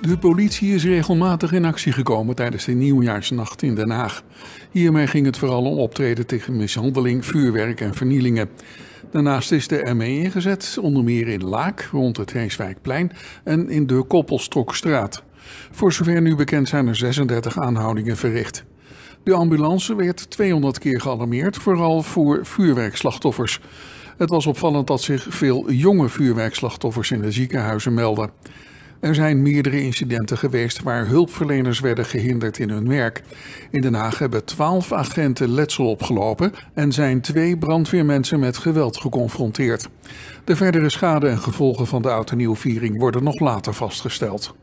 De politie is regelmatig in actie gekomen tijdens de nieuwjaarsnacht in Den Haag. Hiermee ging het vooral om optreden tegen mishandeling, vuurwerk en vernielingen. Daarnaast is de ME ingezet, onder meer in Laak, rond het Heeswijkplein en in de Koppelstokstraat. Voor zover nu bekend zijn er 36 aanhoudingen verricht. De ambulance werd 200 keer gealarmeerd, vooral voor vuurwerkslachtoffers. Het was opvallend dat zich veel jonge vuurwerkslachtoffers in de ziekenhuizen melden. Er zijn meerdere incidenten geweest waar hulpverleners werden gehinderd in hun werk. In Den Haag hebben twaalf agenten letsel opgelopen en zijn twee brandweermensen met geweld geconfronteerd. De verdere schade en gevolgen van de oud nieuwviering worden nog later vastgesteld.